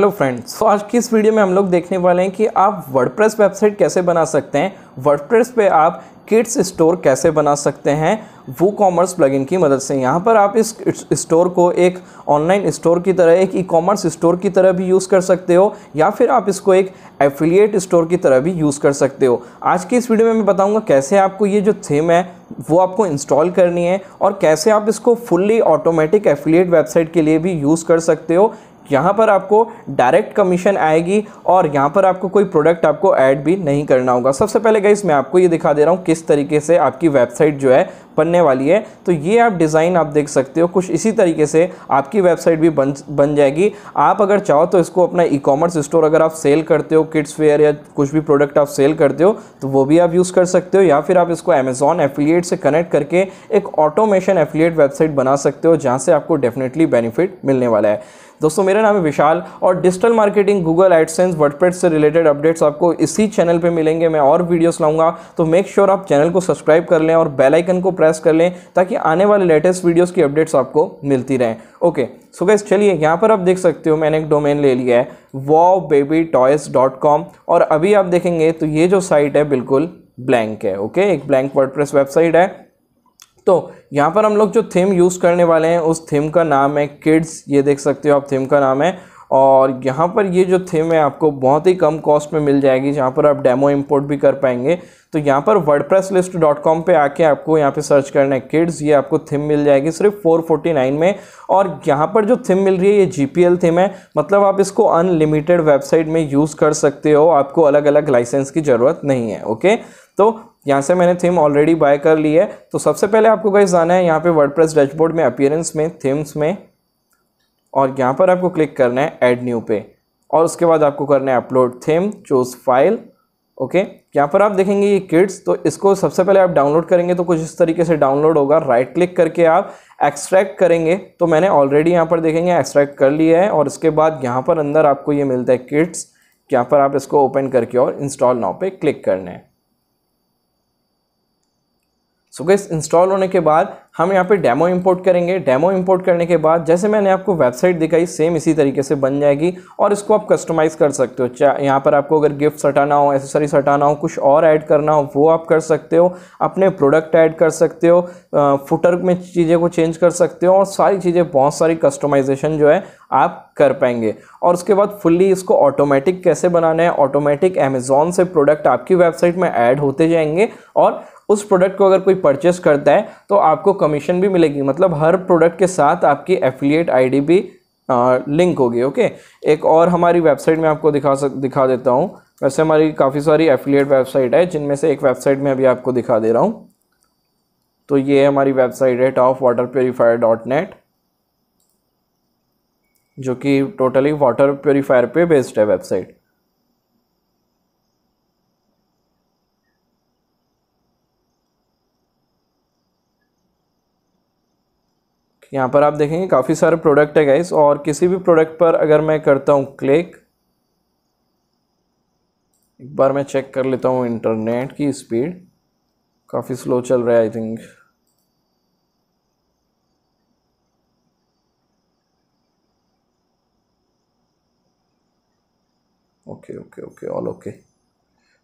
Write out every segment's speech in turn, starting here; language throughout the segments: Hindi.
हेलो फ्रेंड्स तो आज की इस वीडियो में हम लोग देखने वाले हैं कि आप वर्डप्रेस वेबसाइट कैसे बना सकते हैं वर्डप्रेस पे आप किड्स स्टोर कैसे बना सकते हैं वो कॉमर्स प्लगइन की मदद से यहाँ पर आप इस स्टोर को एक ऑनलाइन स्टोर की तरह एक ई कॉमर्स स्टोर की तरह भी यूज़ कर सकते हो या फिर आप इसको एक एफिलिएट स्टोर की तरह भी यूज़ कर सकते हो आज की इस वीडियो में मैं बताऊँगा कैसे आपको ये जो थीम है वो आपको इंस्टॉल करनी है और कैसे आप इसको फुल्ली ऑटोमेटिक एफिलिएट वेबसाइट के लिए भी यूज़ कर सकते हो यहाँ पर आपको डायरेक्ट कमीशन आएगी और यहाँ पर आपको कोई प्रोडक्ट आपको ऐड भी नहीं करना होगा सबसे पहले गई मैं आपको ये दिखा दे रहा हूँ किस तरीके से आपकी वेबसाइट जो है बनने वाली है तो ये आप डिज़ाइन आप देख सकते हो कुछ इसी तरीके से आपकी वेबसाइट भी बन बन जाएगी आप अगर चाहो तो इसको अपना ई कॉमर्स स्टोर अगर आप सेल करते हो किड्स वेयर या कुछ भी प्रोडक्ट आप सेल करते हो तो वो भी आप यूज़ कर सकते हो या फिर आप इसको अमेज़ॉन एफिलिएट से कनेक्ट करके एक ऑटोमेशन एफिलिएट वेबसाइट बना सकते हो जहाँ से आपको डेफिनेटली बेनिफिट मिलने वाला है दोस्तों मेरा नाम है विशाल और digital marketing Google AdSense WordPress से रिलेटेड अपडेट्स आपको इसी चैनल पे मिलेंगे मैं और वीडियोस लाऊंगा तो मेक श्योर sure आप चैनल को सब्सक्राइब कर लें और बेल आइकन को प्रेस कर लें ताकि आने वाले लेटेस्ट वीडियोस की अपडेट्स आपको मिलती रहें ओके सो गैस चलिए यहाँ पर आप देख सकते हो मैंने एक डोमेन ले लिया है wow baby toys dot com और अभी आप देखेंगे तो ये जो साइट है बिल्कुल ब्लैंक है ओके एक ब्लैंक वर्डप्रेस वेबसाइट है तो यहाँ पर हम लोग जो थीम यूज़ करने वाले हैं उस थीम का नाम है किड्स ये देख सकते हो आप थीम का नाम है और यहाँ पर ये जो थीम है आपको बहुत ही कम कॉस्ट में मिल जाएगी जहाँ पर आप डेमो इंपोर्ट भी कर पाएंगे तो यहाँ पर wordpresslist.com पे आके आपको यहाँ पे सर्च करना है किड्स ये आपको थीम मिल जाएगी सिर्फ 449 में और यहाँ पर जो थीम मिल रही है ये जी थीम है मतलब आप इसको अनलिमिटेड वेबसाइट में यूज़ कर सकते हो आपको अलग अलग लाइसेंस की ज़रूरत नहीं है ओके तो यहाँ से मैंने थीम ऑलरेडी बाय कर ली है तो सबसे पहले आपको कहीं जाना है यहाँ पे वर्डप्रेस डैशबोर्ड में अपियरेंस में थीम्स में और यहाँ पर आपको क्लिक करना है ऐड न्यू पे और उसके बाद आपको करना है upload theme choose file okay यहाँ पर आप देखेंगे ये किड्स तो इसको सबसे पहले आप डाउनलोड करेंगे तो कुछ इस तरीके से डाउनलोड होगा राइट क्लिक करके आप एक्सट्रैक्ट करेंगे तो मैंने ऑलरेडी यहाँ पर देखेंगे एक्सट्रैक्ट कर लिया है और उसके बाद यहाँ पर अंदर आपको ये मिलता है किड्स यहाँ पर आप इसको ओपन करके और इंस्टॉल नाव पर क्लिक करना है सो गैस इंस्टॉल होने के बाद हम यहाँ पे डेमो इंपोर्ट करेंगे डेमो इंपोर्ट करने के बाद जैसे मैंने आपको वेबसाइट दिखाई सेम इसी तरीके से बन जाएगी और इसको आप कस्टमाइज़ कर सकते हो चाहे यहाँ पर आपको अगर गिफ्ट हटाना हो एसेसरीज हटाना हो कुछ और ऐड करना हो वो आप कर सकते हो अपने प्रोडक्ट ऐड कर सकते हो फुटर में चीज़ें को चेंज कर सकते हो और सारी चीज़ें बहुत सारी कस्टमाइजेशन जो है आप कर पाएंगे और उसके बाद फुल्ली इसको ऑटोमेटिक कैसे बनाना है ऑटोमेटिक अमेज़ोन से प्रोडक्ट आपकी वेबसाइट में ऐड होते जाएंगे और उस प्रोडक्ट को अगर कोई परचेस करता है तो आपको कमीशन भी मिलेगी मतलब हर प्रोडक्ट के साथ आपकी एफिलिएट आईडी भी आ, लिंक होगी ओके एक और हमारी वेबसाइट में आपको दिखा सक दिखा देता हूँ वैसे हमारी काफ़ी सारी एफिलिएट वेबसाइट है जिनमें से एक वेबसाइट में अभी आपको दिखा दे रहा हूँ तो ये हमारी वेबसाइट है top water purifier dot net जो कि टोटली वाटर प्योरीफायर पर बेस्ड है वेबसाइट यहाँ पर आप देखेंगे काफ़ी सारे प्रोडक्ट है गाइस और किसी भी प्रोडक्ट पर अगर मैं करता हूँ क्लिक एक बार मैं चेक कर लेता हूँ इंटरनेट की स्पीड काफ़ी स्लो चल रहा है I think okay okay okay all okay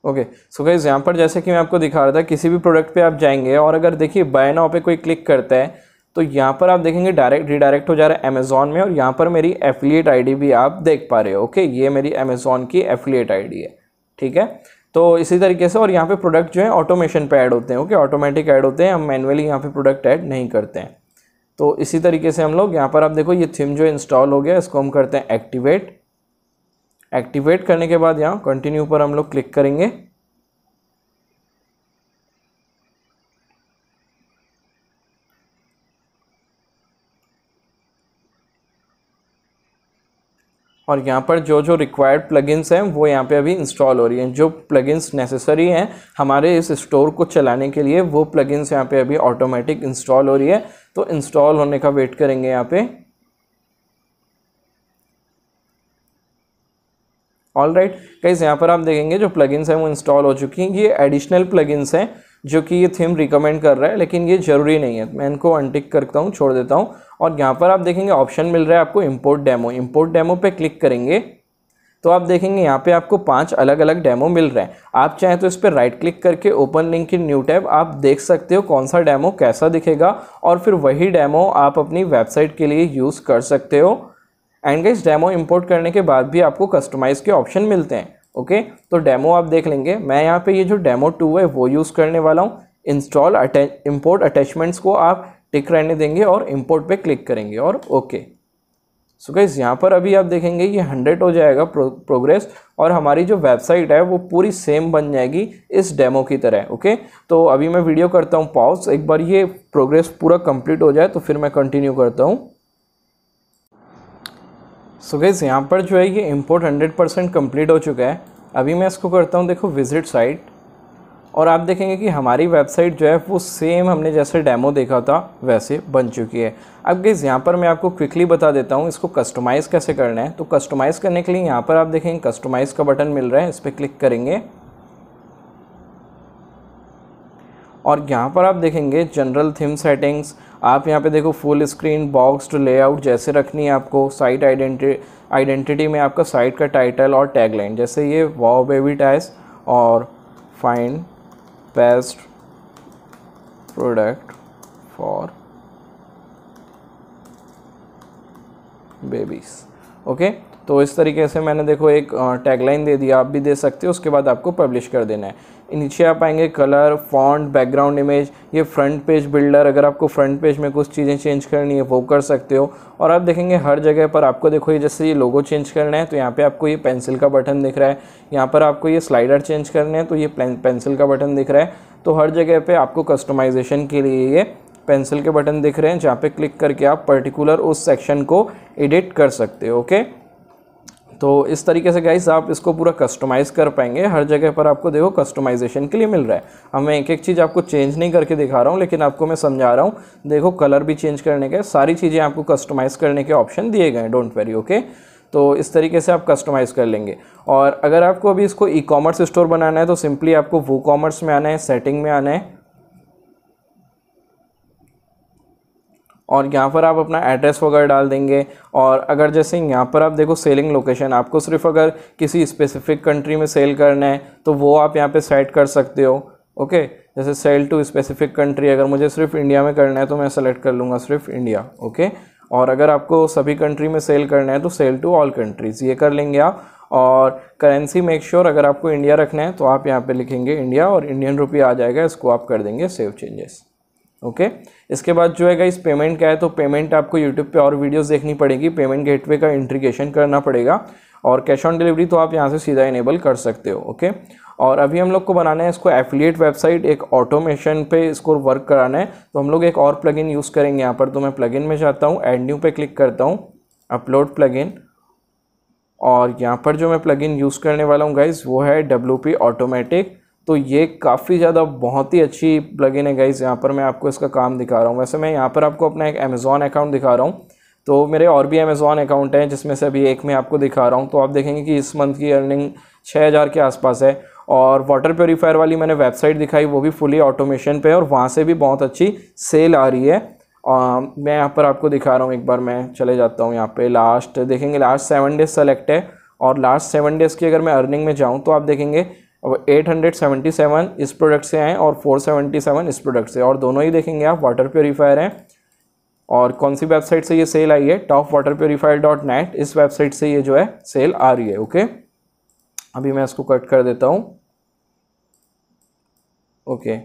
okay so guys यहाँ पर जैसे कि मैं आपको दिखा रहा था किसी भी प्रोडक्ट पे आप जाएंगे और अगर देखिए बाय नाउ पे कोई क्लिक करता है तो यहाँ पर आप देखेंगे डायरेक्ट रिडायरेक्ट हो जा रहा है अमेजोन में और यहाँ पर मेरी एफिलिएट आईडी भी आप देख पा रहे हो ओके ये मेरी अमेज़ॉन की एफिलिएट आईडी है ठीक है तो इसी तरीके से और यहाँ पे प्रोडक्ट जो है ऑटोमेशन पे ऐड होते हैं ओके ऑटोमेटिक ऐड होते हैं हम मैनुअली यहाँ पे प्रोडक्ट ऐड नहीं करते हैं तो इसी तरीके से हम लोग यहाँ पर आप देखो ये थीम जो इंस्टॉल हो गया इसको हम करते हैं एक्टिवेट एक्टिवेट करने के बाद यहाँ कंटिन्यू पर हम लोग क्लिक करेंगे और यहाँ पर जो जो रिक्वायर्ड प्लगइन्स हैं वो यहाँ पे अभी इंस्टॉल हो रही हैं जो प्लगइन्स नेसेसरी हैं हमारे इस स्टोर को चलाने के लिए वो प्लगइन्स यहाँ पे अभी ऑटोमेटिक इंस्टॉल हो रही है तो इंस्टॉल होने का वेट करेंगे यहाँ पे ऑल राइट गाइज यहाँ पर आप देखेंगे जो प्लगइन्स हैं वो इंस्टॉल हो चुकी हैं ये एडिशनल प्लगइन्स हैं जो कि ये थीम रिकमेंड कर रहा है लेकिन ये ज़रूरी नहीं है मैं इनको अनटिक करता हूँ छोड़ देता हूँ और यहाँ पर आप देखेंगे ऑप्शन मिल रहा है आपको इम्पोर्ट डेमो इम्पोर्ट डेमो पर क्लिक करेंगे तो आप देखेंगे यहाँ पे आपको पांच अलग अलग डेमो मिल रहे हैं आप चाहें तो इस पर राइट क्लिक करके open link in new tab आप देख सकते हो कौन सा डेमो कैसा दिखेगा और फिर वही डेमो आप अपनी वेबसाइट के लिए यूज़ कर सकते हो एंड गाइस डेमो इंपोर्ट करने के बाद भी आपको कस्टमाइज़ के ऑप्शन मिलते हैं ओके तो डेमो आप देख लेंगे मैं यहाँ पर ये जो डेमो टू है वो यूज़ करने वाला हूँ इंस्टॉल इम्पोर्ट अटैचमेंट्स को आप टिक रहने देंगे और इम्पोर्ट पे क्लिक करेंगे और ओके सो गाइज यहाँ पर अभी आप देखेंगे कि हंड्रेड हो जाएगा प्रो, प्रोग्रेस और हमारी जो वेबसाइट है वो पूरी सेम बन जाएगी इस डेमो की तरह ओके तो अभी मैं वीडियो करता हूँ पॉज एक बार ये प्रोग्रेस पूरा कंप्लीट हो जाए तो फिर मैं कंटिन्यू करता हूँ सो गाइज यहाँ पर जो है ये इम्पोर्ट हंड्रेड परसेंट कम्प्लीट हो चुका है अभी मैं इसको करता हूँ देखो विजिट साइट और आप देखेंगे कि हमारी वेबसाइट जो है वो सेम हमने जैसे डेमो देखा था वैसे बन चुकी है अब गेज यहाँ पर मैं आपको क्विकली बता देता हूँ इसको कस्टमाइज़ कैसे करना है तो कस्टमाइज़ करने के लिए यहाँ पर आप देखेंगे कस्टमाइज़ का बटन मिल रहा है इस पर क्लिक करेंगे और यहाँ पर आप देखेंगे जनरल थीम सेटिंग्स आप यहाँ पे देखो full screen box two layout जैसे रखनी है आपको साइट आइडेंटिटी आइडेंटिटी में आपका साइट का टाइटल और टैगलाइन जैसे ये वॉ बेबी टाइस और find best product for babies okay तो इस तरीके से मैंने देखो एक टैगलाइन दे दिया आप भी दे सकते हो उसके बाद आपको पब्लिश कर देना है नीचे आप आएंगे कलर फॉन्ट बैकग्राउंड इमेज ये फ्रंट पेज बिल्डर अगर आपको फ्रंट पेज में कुछ चीज़ें चेंज करनी है वो कर सकते हो और आप देखेंगे हर जगह पर आपको देखो ये जैसे ये लोगो चेंज करना है तो यहाँ पर आपको ये पेंसिल का बटन दिख रहा है यहाँ पर आपको ये स्लाइडर चेंज करना है तो ये पेंसिल का बटन दिख रहा है तो हर जगह पर आपको कस्टमाइजेशन के लिए ये पेंसिल के बटन दिख रहे हैं जहाँ पे क्लिक करके आप पर्टिकुलर उस सेक्शन को एडिट कर सकते हो ओके तो इस तरीके से गाइस आप इसको पूरा कस्टमाइज़ कर पाएंगे हर जगह पर आपको देखो कस्टमाइजेशन के लिए मिल रहा है अब मैं एक एक चीज़ आपको चेंज नहीं करके दिखा रहा हूँ लेकिन आपको मैं समझा रहा हूँ देखो कलर भी चेंज करने के सारी चीज़ें आपको कस्टमाइज़ करने के ऑप्शन दिए गए डोंट वेरी ओके तो इस तरीके से आप कस्टमाइज़ कर लेंगे और अगर आपको अभी इसको ई कॉमर्स स्टोर बनाना है तो सिंपली आपको वो कॉमर्स में आना है सेटिंग में आना है और यहाँ पर आप अपना एड्रेस वगैरह डाल देंगे और अगर जैसे यहाँ पर आप देखो सेलिंग लोकेशन आपको सिर्फ अगर किसी स्पेसिफिक कंट्री में सेल करना है तो वो आप यहाँ पे सेट कर सकते हो ओके जैसे सेल टू स्पेसिफिक कंट्री अगर मुझे सिर्फ इंडिया में करना है तो मैं सेलेक्ट कर लूँगा सिर्फ इंडिया ओके और अगर आपको सभी कंट्री में सेल करना है तो सेल टू ऑल कंट्रीज़ ये कर लेंगे आप और करेंसी मेक श्योर अगर आपको इंडिया रखना है तो आप यहाँ पर लिखेंगे इंडिया और इंडियन रुपये आ जाएगा इसको आप कर देंगे सेव चेंजेस ओके इसके बाद जो है इस पेमेंट का है तो पेमेंट आपको यूट्यूब पे और वीडियोस देखनी पड़ेगी पेमेंट गेटवे का इंट्रीगेशन करना पड़ेगा और कैश ऑन डिलीवरी तो आप यहाँ से सीधा इनेबल कर सकते हो ओके और अभी हम लोग को बनाना है इसको एफिलिएट वेबसाइट एक ऑटोमेशन पे इसको वर्क कराना है तो हम लोग एक और प्लगइन यूज़ करेंगे यहाँ पर तो मैं प्लगइन में जाता हूँ एड न्यू पे क्लिक करता हूँ अपलोड प्लगइन और यहाँ पर जो मैं प्लगइन यूज़ करने वाला हूँ गाइज वो है डब्ल्यू ऑटोमेटिक तो ये काफ़ी ज़्यादा बहुत ही अच्छी प्लगइन है गाइज़ यहाँ पर मैं आपको इसका काम दिखा रहा हूँ वैसे मैं यहाँ पर आपको अपना एक अमेज़ॉन अकाउंट दिखा रहा हूँ तो मेरे और भी अमेज़ॉन अकाउंट हैं जिसमें से अभी एक मैं आपको दिखा रहा हूँ तो आप देखेंगे कि इस मंथ की अर्निंग छः हज़ार के आसपास है और वाटर प्योरीफायर वाली मैंने वेबसाइट दिखाई वो भी फुली ऑटोमेशन पे और वहाँ से भी बहुत अच्छी सेल आ रही है आ, मैं यहाँ पर आपको दिखा रहा हूँ एक बार मैं चले जाता हूँ यहाँ पर लास्ट देखेंगे लास्ट सेवन डेज सेलेक्ट है और लास्ट सेवन डेज़ की अगर मैं अर्निंग में जाऊँ तो आप देखेंगे अब 877 इस प्रोडक्ट से हैं और 477 इस प्रोडक्ट से और दोनों ही देखेंगे आप वाटर प्योरीफायर हैं और कौन सी वेबसाइट से ये सेल आई है top water purifier dot net इस वेबसाइट से ये जो है सेल आ रही है ओके अभी मैं इसको कट कर देता हूँ ओके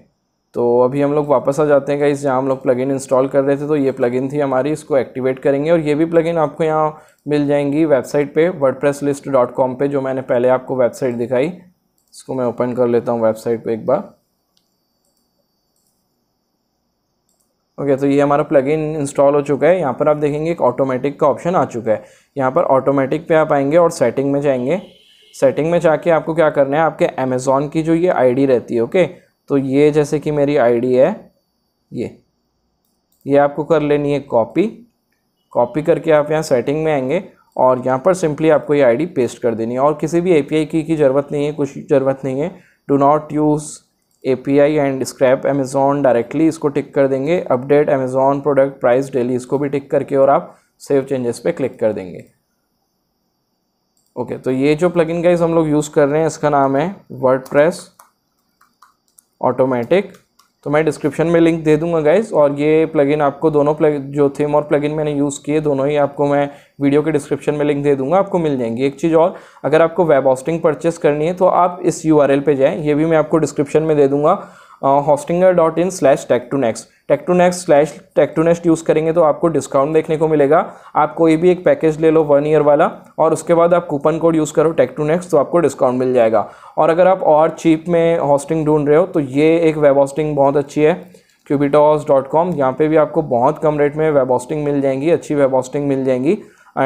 तो अभी हम लोग वापस आ जाते हैं इस जहाँ हम लोग प्लगइन इंस्टॉल कर रहे थे तो ये प्लगइन थी हमारी इसको एक्टिवेट करेंगे और ये भी प्लगइन आपको यहाँ मिल जाएंगी वेबसाइट पे वर्डप्रेसलिस्ट लिस्ट डॉट कॉम पर जो मैंने पहले आपको वेबसाइट दिखाई इसको मैं ओपन कर लेता हूँ वेबसाइट पे एक बार ओके okay, तो ये हमारा प्लगइन इंस्टॉल हो चुका है यहाँ पर आप देखेंगे एक ऑटोमेटिक का ऑप्शन आ चुका है यहाँ पर ऑटोमेटिक पे आप आएंगे और सेटिंग में जाएंगे सेटिंग में जाके आपको क्या करना है आपके अमेज़ोन की जो ये आईडी रहती है ओके okay? तो ये जैसे कि मेरी आईडी है ये ये आपको कर लेनी है कॉपी कॉपी करके आप यहाँ सेटिंग में आएंगे और यहाँ पर सिंपली आपको ये आईडी पेस्ट कर देनी है और किसी भी एपीआई की की ज़रूरत नहीं है कुछ ज़रूरत नहीं है do not use API and scrape Amazon directly इसको टिक कर देंगे update Amazon product price daily इसको भी टिक करके और आप सेव चेंजेस पे क्लिक कर देंगे ओके okay, तो ये जो प्लग इन हम लोग यूज़ कर रहे हैं इसका नाम है वर्ड ऑटोमेटिक तो मैं डिस्क्रिप्शन में लिंक दे दूंगा गाइज और ये प्लगइन आपको दोनों प्लग जो थीम और प्लगइन मैंने यूज़ किए दोनों ही आपको मैं वीडियो के डिस्क्रिप्शन में लिंक दे दूंगा आपको मिल जाएंगी एक चीज़ और अगर आपको वेब होस्टिंग परचेस करनी है तो आप इस यू पे जाएँ ये भी मैं आपको डिस्क्रिप्शन में दे दूँगा Hostinger dot in slash tech to next techtonext slash techtonext use करेंगे तो आपको डिस्काउंट देखने को मिलेगा आप कोई भी एक पैकेज ले लो वन ईयर वाला और उसके बाद आप कूपन कोड यूज़ करो टेक्टोनेक्स तो आपको डिस्काउंट मिल जाएगा और अगर आप और चीप में हॉस्टिंग ढूंढ रहे हो तो ये एक वेब हॉस्टिंग बहुत अच्छी है क्यूबिटॉस डॉट कॉम यहाँ पर भी आपको बहुत कम रेट में वेब हॉस्टिंग मिल जाएंगी अच्छी वेब हॉस्टिंग मिल जाएंगी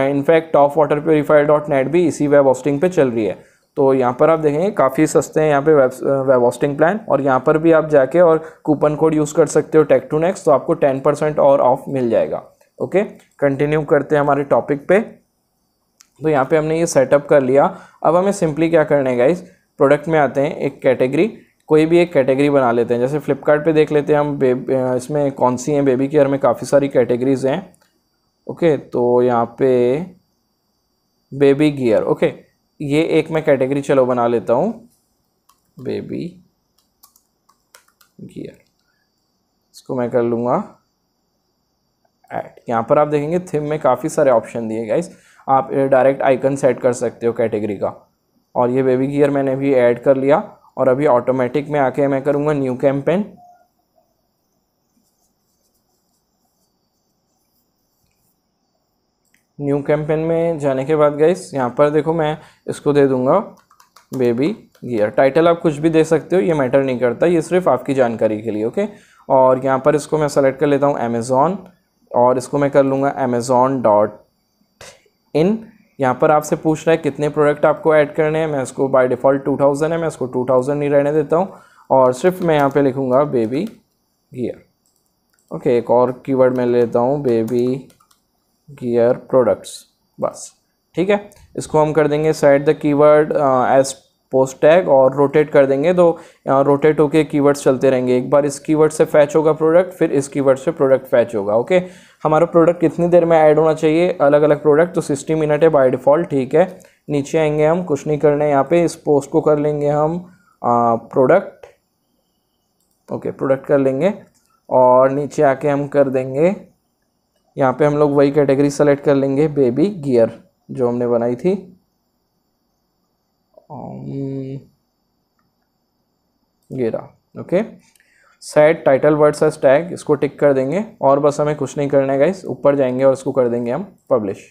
in fact top water purifier dot net भी इसी वेब हॉस्टिंग पर चल रही है तो यहाँ पर आप देखेंगे काफ़ी सस्ते हैं यहाँ पे वेब वेब होस्टिंग प्लान और यहाँ पर भी आप जाके और कूपन कोड यूज़ कर सकते हो टेक टू नेक्स तो आपको टेन परसेंट और ऑफ मिल जाएगा ओके कंटिन्यू करते हैं हमारे टॉपिक पे तो यहाँ पे हमने ये सेटअप कर लिया अब हमें सिंपली क्या करना है गाइज प्रोडक्ट में आते हैं एक कैटेगरी कोई भी एक कैटेगरी बना लेते हैं जैसे फ्लिपकार्ट देख लेते हैं हम बेबी इसमें कौन सी हैं बेबी केयर में काफ़ी सारी कैटेगरीज हैं ओके तो यहाँ पे बेबी गियर ओके ये एक मैं कैटेगरी चलो बना लेता हूँ बेबी गियर इसको मैं कर लूँगा ऐड यहाँ पर आप देखेंगे थिम में काफ़ी सारे ऑप्शन दिए गए आप डायरेक्ट आइकन सेट कर सकते हो कैटेगरी का और ये बेबी गियर मैंने भी ऐड कर लिया और अभी ऑटोमेटिक में आके मैं करूँगा न्यू कैंपेन न्यू कैंपेन में जाने के बाद गाइस यहाँ पर देखो मैं इसको दे दूँगा बेबी गियर टाइटल आप कुछ भी दे सकते हो ये मैटर नहीं करता ये सिर्फ आपकी जानकारी के लिए ओके और यहाँ पर इसको मैं सेलेक्ट कर लेता हूँ अमेज़ोन और इसको मैं कर लूँगा अमेज़ोन डॉट इन यहाँ पर आपसे पूछ रहा है कितने प्रोडक्ट आपको ऐड करने हैं मैं इसको बाय डिफ़ॉल्ट टू थाउजेंड है मैं इसको टू थाउजेंड नहीं रहने देता हूँ और सिर्फ मैं यहाँ पे लिखूँगा बेबी गियर ओके एक और कीवर्ड मैं लेता हूँ बेबी गियर प्रोडक्ट्स बस ठीक है इसको हम कर देंगे side the keyword as post tag और रोटेट कर देंगे तो रोटेट uh, होके कीवर्ड्स चलते रहेंगे एक बार इस कीवर्ड से फैच होगा प्रोडक्ट फिर इस कीवर्ड से प्रोडक्ट फैच होगा ओके हमारा प्रोडक्ट कितनी देर में ऐड होना चाहिए अलग अलग प्रोडक्ट तो सिक्सटी मिनट है बाई डिफ़ॉल्ट ठीक है नीचे आएंगे हम कुछ नहीं करना है यहाँ पे इस पोस्ट को कर लेंगे हम प्रोडक्ट ओके प्रोडक्ट कर लेंगे और नीचे आके हम कर देंगे यहाँ पे हम लोग वही कैटेगरी सेलेक्ट कर लेंगे बेबी गियर जो हमने बनाई थी गेरा okay set title words as tag इसको टिक कर देंगे और बस हमें कुछ नहीं करना है इस ऊपर जाएंगे और इसको कर देंगे हम पब्लिश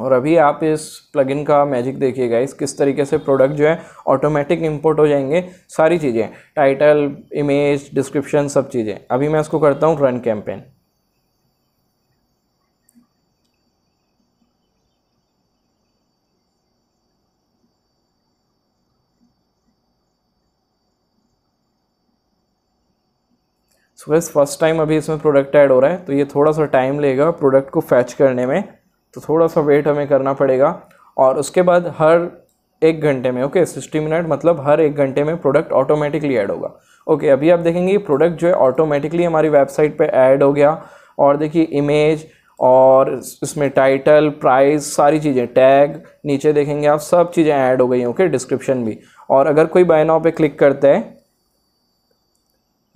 और अभी आप इस प्लगइन का मैजिक देखिएगा इस किस तरीके से प्रोडक्ट जो है ऑटोमेटिक इंपोर्ट हो जाएंगे सारी चीज़ें टाइटल इमेज डिस्क्रिप्शन सब चीज़ें अभी मैं इसको करता हूँ run campaign so first time अभी इसमें प्रोडक्ट ऐड हो रहा है तो ये थोड़ा सा टाइम लेगा प्रोडक्ट को फैच करने में तो थोड़ा सा वेट हमें करना पड़ेगा और उसके बाद हर एक घंटे में ओके सिक्सटी मिनट मतलब हर एक घंटे में प्रोडक्ट ऑटोमेटिकली ऐड होगा ओके अभी आप देखेंगे प्रोडक्ट जो है ऑटोमेटिकली हमारी वेबसाइट पर ऐड हो गया और देखिए इमेज और इसमें टाइटल प्राइस सारी चीज़ें टैग नीचे देखेंगे आप सब चीज़ें ऐड हो गई हैं ओके डिस्क्रिप्शन भी और अगर कोई बाय नाव पे क्लिक करता है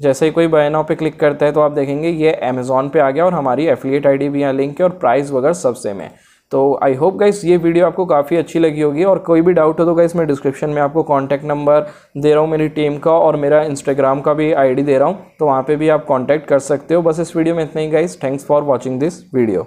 जैसे ही कोई बाय नाउ पे क्लिक करता है तो आप देखेंगे ये अमेज़ॉन पे आ गया और हमारी एफिलिएट आईडी भी यहाँ लिंक है और प्राइस वगैरह सब सेम है तो आई होप गाइस ये वीडियो आपको काफ़ी अच्छी लगी होगी और कोई भी डाउट हो तो गाइस मैं डिस्क्रिप्शन में आपको कॉन्टैक्ट नंबर दे रहा हूँ मेरी टीम का और मेरा इंस्टाग्राम का भी आई दे रहा हूँ तो वहाँ पर भी आप कॉन्टैक्ट कर सकते हो बस इस वीडियो में इतना ही guys thanks for watching this video